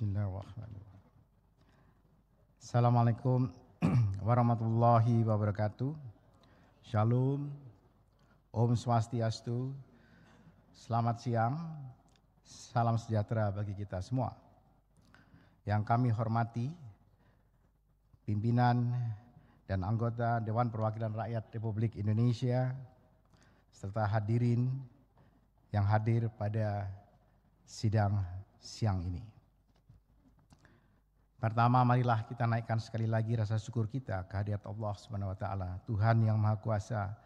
Bismillahirrahmanirrahim. Assalamualaikum warahmatullahi wabarakatuh. Shalom. Om Swastiastu. Selamat siang. Salam sejahtera bagi kita semua. Yang kami hormati pimpinan dan anggota Dewan Perwakilan Rakyat Republik Indonesia serta hadirin yang hadir pada sidang siang ini. Pertama, marilah kita naikkan sekali lagi rasa syukur kita kehadirat Allah Subhanahu wa taala, Tuhan yang Maha Kuasa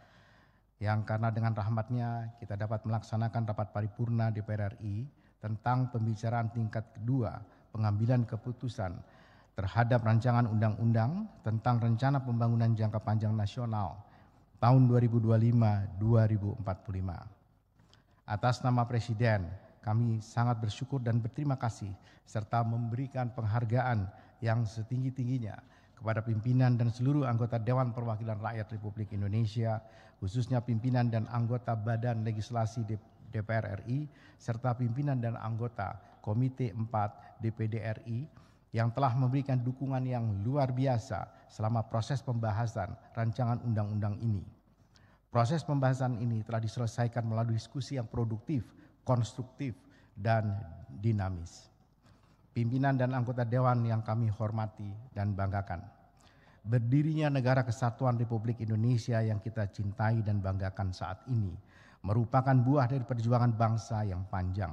yang karena dengan rahmatnya kita dapat melaksanakan rapat paripurna DPR RI tentang pembicaraan tingkat kedua pengambilan keputusan terhadap rancangan undang-undang tentang rencana pembangunan jangka panjang nasional tahun 2025-2045. Atas nama Presiden, kami sangat bersyukur dan berterima kasih serta memberikan penghargaan yang setinggi-tingginya kepada pimpinan dan seluruh anggota Dewan Perwakilan Rakyat Republik Indonesia, khususnya pimpinan dan anggota Badan Legislasi DPR RI, serta pimpinan dan anggota Komite 4 DPD RI yang telah memberikan dukungan yang luar biasa selama proses pembahasan rancangan undang-undang ini. Proses pembahasan ini telah diselesaikan melalui diskusi yang produktif konstruktif, dan dinamis. Pimpinan dan anggota dewan yang kami hormati dan banggakan. Berdirinya Negara Kesatuan Republik Indonesia yang kita cintai dan banggakan saat ini merupakan buah dari perjuangan bangsa yang panjang.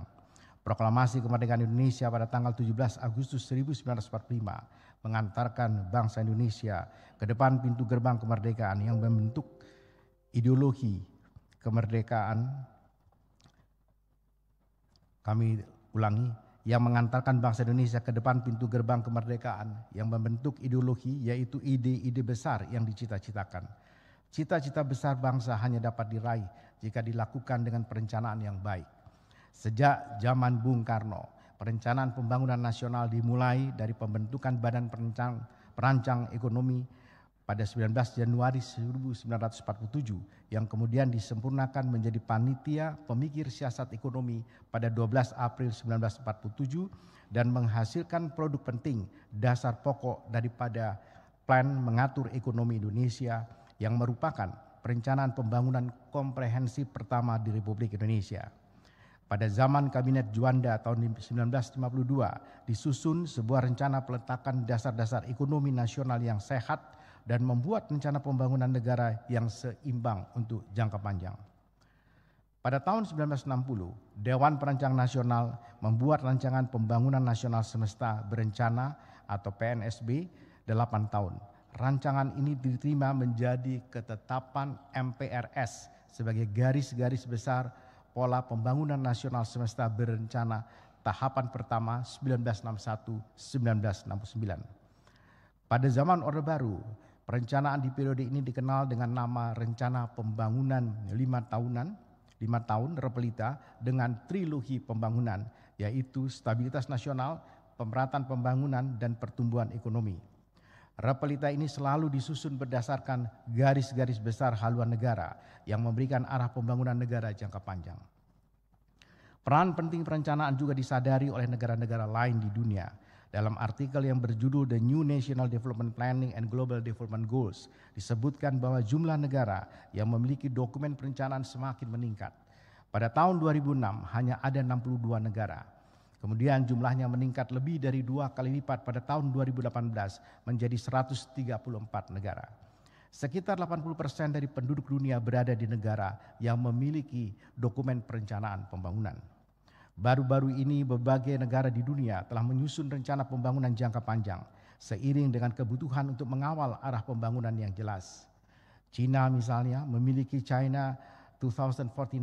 Proklamasi kemerdekaan Indonesia pada tanggal 17 Agustus 1945 mengantarkan bangsa Indonesia ke depan pintu gerbang kemerdekaan yang membentuk ideologi kemerdekaan kami ulangi, yang mengantarkan bangsa Indonesia ke depan pintu gerbang kemerdekaan, yang membentuk ideologi yaitu ide-ide besar yang dicita-citakan. Cita-cita besar bangsa hanya dapat diraih jika dilakukan dengan perencanaan yang baik. Sejak zaman Bung Karno, perencanaan pembangunan nasional dimulai dari pembentukan badan perancang, perancang ekonomi pada 19 Januari 1947 yang kemudian disempurnakan menjadi panitia pemikir siasat ekonomi pada 12 April 1947 dan menghasilkan produk penting dasar pokok daripada plan mengatur ekonomi Indonesia yang merupakan perencanaan pembangunan komprehensif pertama di Republik Indonesia. Pada zaman Kabinet Juanda tahun 1952 disusun sebuah rencana peletakan dasar-dasar ekonomi nasional yang sehat dan membuat rencana pembangunan negara yang seimbang untuk jangka panjang. Pada tahun 1960, Dewan Perancang Nasional membuat rancangan pembangunan nasional semesta berencana atau PNSB 8 tahun. Rancangan ini diterima menjadi ketetapan MPRS sebagai garis-garis besar pola pembangunan nasional semesta berencana tahapan pertama 1961-1969. Pada zaman Orde Baru, Perencanaan di periode ini dikenal dengan nama Rencana Pembangunan Lima Tahunan lima tahun Repelita dengan trilogi pembangunan yaitu stabilitas nasional, pemerataan pembangunan, dan pertumbuhan ekonomi. Repelita ini selalu disusun berdasarkan garis-garis besar haluan negara yang memberikan arah pembangunan negara jangka panjang. Peran penting perencanaan juga disadari oleh negara-negara lain di dunia dalam artikel yang berjudul The New National Development Planning and Global Development Goals, disebutkan bahwa jumlah negara yang memiliki dokumen perencanaan semakin meningkat. Pada tahun 2006 hanya ada 62 negara. Kemudian jumlahnya meningkat lebih dari dua kali lipat pada tahun 2018 menjadi 134 negara. Sekitar 80 persen dari penduduk dunia berada di negara yang memiliki dokumen perencanaan pembangunan. Baru-baru ini berbagai negara di dunia telah menyusun rencana pembangunan jangka panjang seiring dengan kebutuhan untuk mengawal arah pembangunan yang jelas. China misalnya memiliki China 2049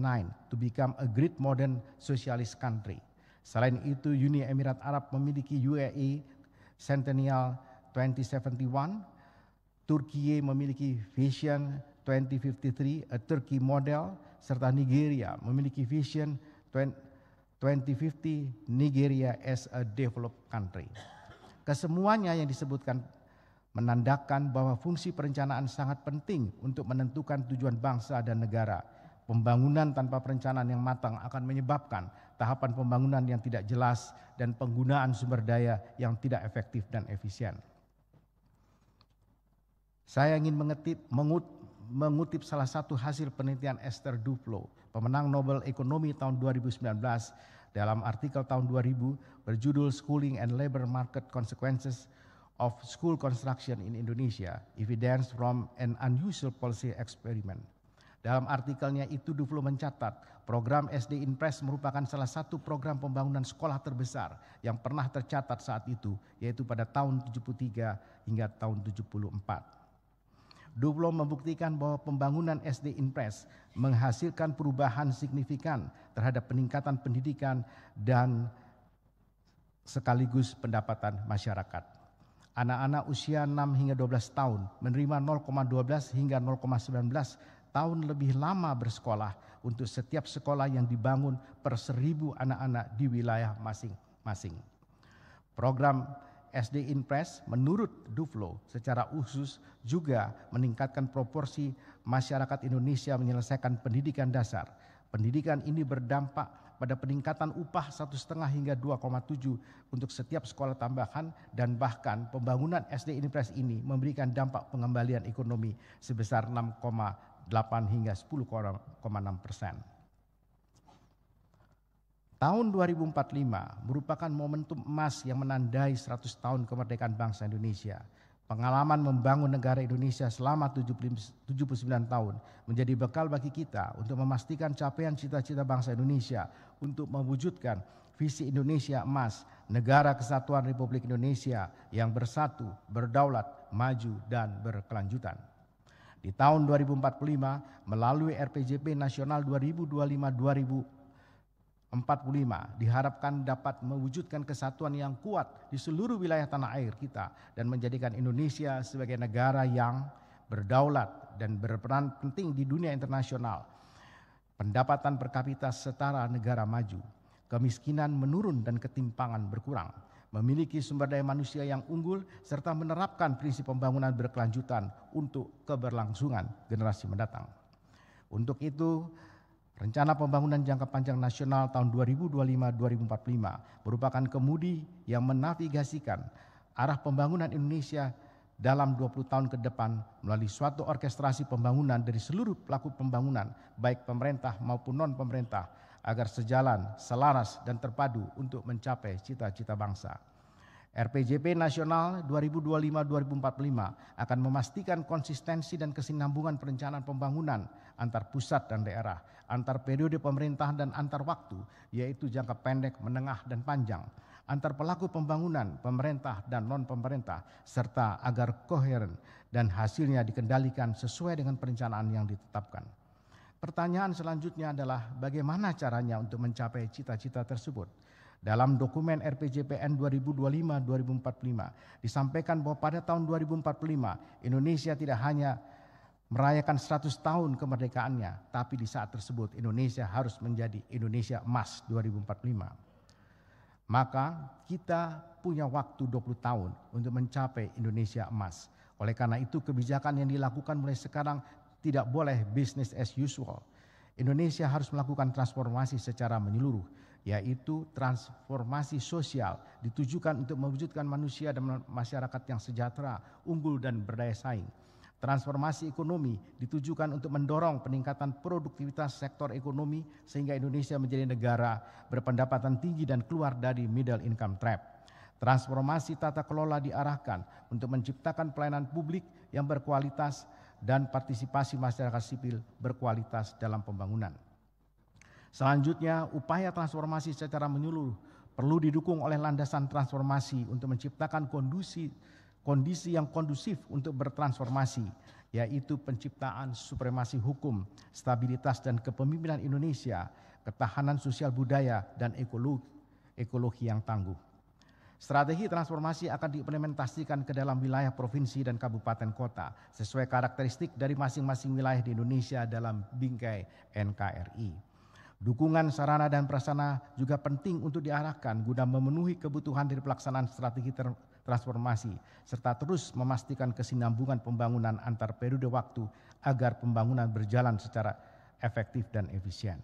to become a great modern socialist country. Selain itu Uni Emirat Arab memiliki UAE Centennial 2071, Turkiye memiliki Vision 2053, a Turkey model, serta Nigeria memiliki Vision 20 2050 Nigeria as a developed country. Kesemuanya yang disebutkan menandakan bahwa fungsi perencanaan sangat penting untuk menentukan tujuan bangsa dan negara. Pembangunan tanpa perencanaan yang matang akan menyebabkan tahapan pembangunan yang tidak jelas dan penggunaan sumber daya yang tidak efektif dan efisien. Saya ingin mengetip, mengutip salah satu hasil penelitian Esther Duflo pemenang Nobel Ekonomi tahun 2019 dalam artikel tahun 2000 berjudul Schooling and Labor Market Consequences of School Construction in Indonesia, Evidence from an Unusual Policy Experiment. Dalam artikelnya itu Duflo mencatat program SD Impres merupakan salah satu program pembangunan sekolah terbesar yang pernah tercatat saat itu yaitu pada tahun 73 hingga tahun 74. Duplo membuktikan bahwa pembangunan SD Impres menghasilkan perubahan signifikan terhadap peningkatan pendidikan dan sekaligus pendapatan masyarakat. Anak-anak usia 6 hingga 12 tahun menerima 0,12 hingga 0,19 tahun lebih lama bersekolah untuk setiap sekolah yang dibangun per seribu anak-anak di wilayah masing-masing. Program SD impres, menurut Duflo secara khusus juga meningkatkan proporsi masyarakat Indonesia menyelesaikan pendidikan dasar. Pendidikan ini berdampak pada peningkatan upah satu setengah hingga 2,7 untuk setiap sekolah tambahan dan bahkan pembangunan SD impres ini memberikan dampak pengembalian ekonomi sebesar 6,8 hingga 10,6 persen. Tahun 2045 merupakan momentum emas yang menandai 100 tahun kemerdekaan bangsa Indonesia. Pengalaman membangun negara Indonesia selama 79 tahun menjadi bekal bagi kita untuk memastikan capaian cita-cita bangsa Indonesia untuk mewujudkan visi Indonesia emas, negara kesatuan Republik Indonesia yang bersatu, berdaulat, maju, dan berkelanjutan. Di tahun 2045, melalui RPJP Nasional 2025 45 diharapkan dapat mewujudkan kesatuan yang kuat di seluruh wilayah tanah air kita dan menjadikan Indonesia sebagai negara yang berdaulat dan berperan penting di dunia internasional. Pendapatan per kapita setara negara maju, kemiskinan menurun dan ketimpangan berkurang, memiliki sumber daya manusia yang unggul serta menerapkan prinsip pembangunan berkelanjutan untuk keberlangsungan generasi mendatang. Untuk itu, Rencana pembangunan jangka panjang nasional tahun 2025-2045 merupakan kemudi yang menavigasikan arah pembangunan Indonesia dalam 20 tahun ke depan melalui suatu orkestrasi pembangunan dari seluruh pelaku pembangunan baik pemerintah maupun non pemerintah agar sejalan, selaras dan terpadu untuk mencapai cita-cita bangsa. RPJP Nasional 2025-2045 akan memastikan konsistensi dan kesinambungan perencanaan pembangunan antar pusat dan daerah, antar periode pemerintahan dan antar waktu, yaitu jangka pendek, menengah, dan panjang, antar pelaku pembangunan, pemerintah dan non-pemerintah, serta agar koheren dan hasilnya dikendalikan sesuai dengan perencanaan yang ditetapkan. Pertanyaan selanjutnya adalah bagaimana caranya untuk mencapai cita-cita tersebut? Dalam dokumen RPJPN 2025-2045 disampaikan bahwa pada tahun 2045 Indonesia tidak hanya merayakan 100 tahun kemerdekaannya, tapi di saat tersebut Indonesia harus menjadi Indonesia Emas 2045. Maka kita punya waktu 20 tahun untuk mencapai Indonesia Emas. Oleh karena itu kebijakan yang dilakukan mulai sekarang tidak boleh business as usual. Indonesia harus melakukan transformasi secara menyeluruh yaitu transformasi sosial ditujukan untuk mewujudkan manusia dan masyarakat yang sejahtera, unggul dan berdaya saing. Transformasi ekonomi ditujukan untuk mendorong peningkatan produktivitas sektor ekonomi sehingga Indonesia menjadi negara berpendapatan tinggi dan keluar dari middle income trap. Transformasi tata kelola diarahkan untuk menciptakan pelayanan publik yang berkualitas dan partisipasi masyarakat sipil berkualitas dalam pembangunan. Selanjutnya, upaya transformasi secara menyeluruh perlu didukung oleh landasan transformasi untuk menciptakan kondisi kondisi yang kondusif untuk bertransformasi, yaitu penciptaan supremasi hukum, stabilitas dan kepemimpinan Indonesia, ketahanan sosial budaya dan ekologi, ekologi yang tangguh. Strategi transformasi akan diimplementasikan ke dalam wilayah provinsi dan kabupaten kota sesuai karakteristik dari masing-masing wilayah di Indonesia dalam bingkai NKRI. Dukungan sarana dan prasarana juga penting untuk diarahkan guna memenuhi kebutuhan dari pelaksanaan strategi ter transformasi serta terus memastikan kesinambungan pembangunan antar periode waktu agar pembangunan berjalan secara efektif dan efisien.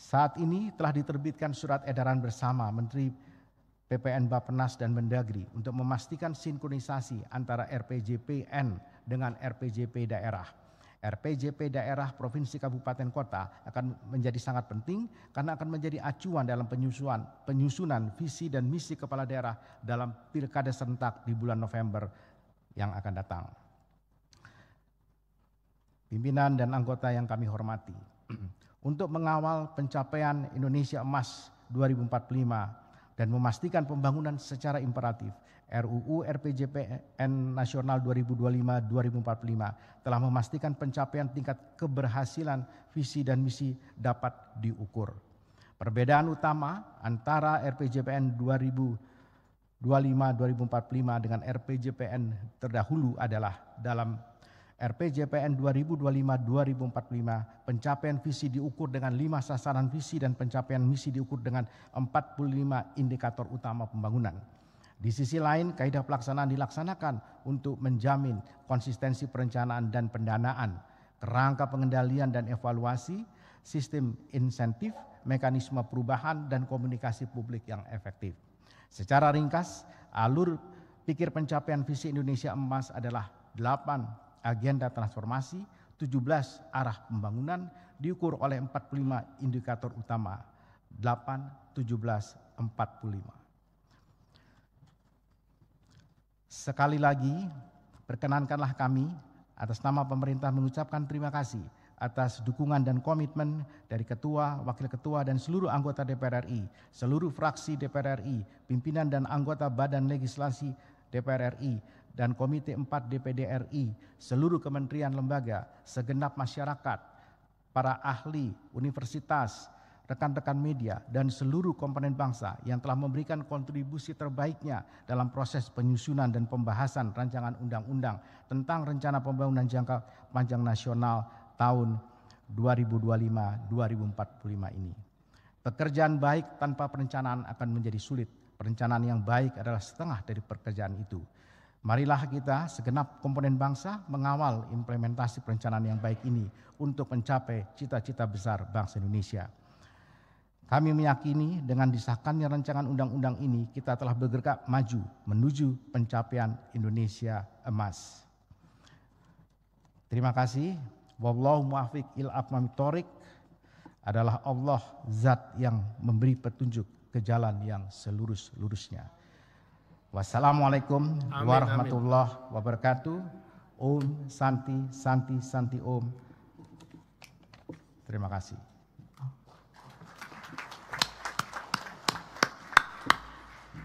Saat ini telah diterbitkan surat edaran bersama Menteri PPN bappenas dan Mendagri untuk memastikan sinkronisasi antara RPJPN dengan RPJP daerah RPJP daerah, provinsi, kabupaten, kota akan menjadi sangat penting karena akan menjadi acuan dalam penyusunan penyusunan visi dan misi kepala daerah dalam pilkada serentak di bulan November yang akan datang. Pimpinan dan anggota yang kami hormati, untuk mengawal pencapaian Indonesia Emas 2045 dan memastikan pembangunan secara imperatif, RUU RPJPN Nasional 2025-2045 telah memastikan pencapaian tingkat keberhasilan visi dan misi dapat diukur. Perbedaan utama antara RPJPN 2025-2045 dengan RPJPN terdahulu adalah dalam RPJPN 2025-2045 pencapaian visi diukur dengan lima sasaran visi dan pencapaian misi diukur dengan 45 indikator utama pembangunan. Di sisi lain, kaidah pelaksanaan dilaksanakan untuk menjamin konsistensi perencanaan dan pendanaan, kerangka pengendalian dan evaluasi, sistem insentif, mekanisme perubahan dan komunikasi publik yang efektif. Secara ringkas, alur pikir pencapaian visi Indonesia Emas adalah 8 agenda transformasi, 17 arah pembangunan diukur oleh 45 indikator utama 8 17 45. Sekali lagi, perkenankanlah kami atas nama pemerintah mengucapkan terima kasih atas dukungan dan komitmen dari ketua, wakil ketua, dan seluruh anggota DPR RI, seluruh fraksi DPR RI, pimpinan dan anggota badan legislasi DPR RI, dan Komite 4 DPD RI, seluruh kementerian lembaga, segenap masyarakat, para ahli, universitas, rekan-rekan media, dan seluruh komponen bangsa yang telah memberikan kontribusi terbaiknya dalam proses penyusunan dan pembahasan rancangan undang-undang tentang rencana pembangunan jangka panjang nasional tahun 2025-2045 ini. Pekerjaan baik tanpa perencanaan akan menjadi sulit. Perencanaan yang baik adalah setengah dari pekerjaan itu. Marilah kita segenap komponen bangsa mengawal implementasi perencanaan yang baik ini untuk mencapai cita-cita besar bangsa Indonesia. Kami meyakini dengan disahkannya rancangan undang-undang ini kita telah bergerak maju menuju pencapaian Indonesia emas. Terima kasih. Wallahu muafiq il torik adalah Allah zat yang memberi petunjuk ke jalan yang selurus-lurusnya. Wassalamualaikum amin, warahmatullahi amin. wabarakatuh. Om Santi Santi Santi Om. Terima kasih.